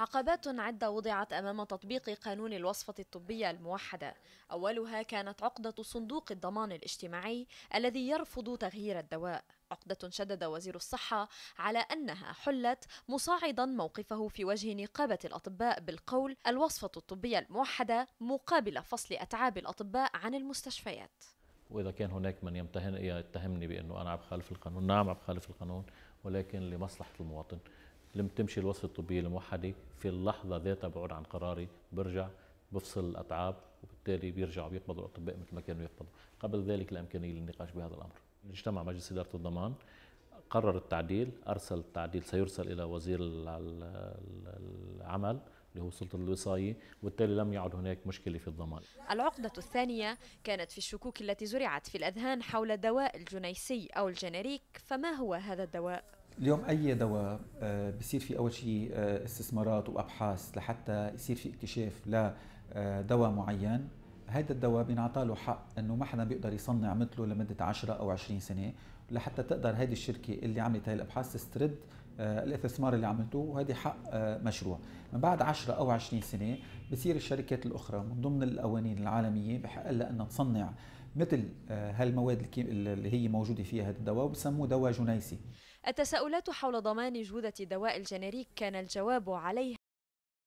عقبات عدة وضعت أمام تطبيق قانون الوصفة الطبية الموحدة أولها كانت عقدة صندوق الضمان الاجتماعي الذي يرفض تغيير الدواء عقدة شدد وزير الصحة على أنها حلت مصاعدا موقفه في وجه نقابة الأطباء بالقول الوصفة الطبية الموحدة مقابل فصل أتعاب الأطباء عن المستشفيات وإذا كان هناك من يمتهن يتهمني بأنه أنا عم بخالف القانون نعم عم بخالف القانون ولكن لمصلحة المواطن لم تمشي الوصفة الطبية الموحدة في اللحظة ذاتها بعود عن قراري برجع بفصل الأتعاب وبالتالي بيرجعوا بيقبضوا الأطباء مثل ما كانوا يقبضوا قبل ذلك لا إمكانية للنقاش بهذا الأمر اجتمع مجلس إدارة الضمان قرر التعديل أرسل التعديل سيرسل إلى وزير العمل اللي هو سلطة الوصاية وبالتالي لم يعد هناك مشكلة في الضمان العقدة الثانية كانت في الشكوك التي زرعت في الأذهان حول دواء الجنيسي أو الجنريك فما هو هذا الدواء؟ اليوم اي دواء آه، بصير في اول شيء آه، استثمارات وابحاث لحتى يصير في اكتشاف لدواء آه، معين هذا الدواء بينعطى له حق انه ما حدا بيقدر يصنع مثله لمده 10 او 20 سنه لحتى تقدر هذه الشركه اللي عملت هاي الابحاث تسترد الاستثمار اللي عملته وهذه حق مشروع من بعد 10 او 20 سنه بصير الشركات الاخرى من ضمن القوانين العالميه بحق لها انها تصنع مثل آه، هالمواد اللي هي موجوده فيها هذا الدواء وبسموه دواء جنيسي التساؤلات حول ضمان جودة دواء الجنريك كان الجواب عليها